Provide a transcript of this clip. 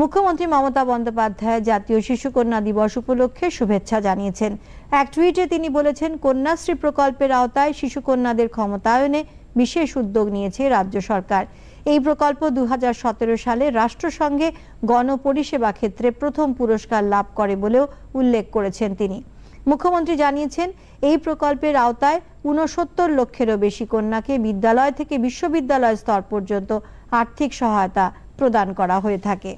মুখ্যমন্ত্রী মমতা বন্দ্যোপাধ্যায় জাতীয় শিশু কন্যা দিবস উপলক্ষে শুভেচ্ছা জানিয়েছেন এক টুইটে তিনি বলেছেন কন্যাশ্রী প্রকল্পের আওতায় শিশু কন্যাদের ক্ষমতায়নে বিশেষ উদ্যোগ নিয়েছে রাজ্য সরকার এই প্রকল্প দু সালে রাষ্ট্রসংঘে গণপরিষেবা ক্ষেত্রে প্রথম পুরস্কার লাভ করে বলেও উল্লেখ করেছেন তিনি মুখ্যমন্ত্রী জানিয়েছেন এই প্রকল্পের আওতায় ঊনসত্তর লক্ষেরও বেশি কন্যাকে বিদ্যালয় থেকে বিশ্ববিদ্যালয় স্তর পর্যন্ত আর্থিক সহায়তা প্রদান করা হয়ে থাকে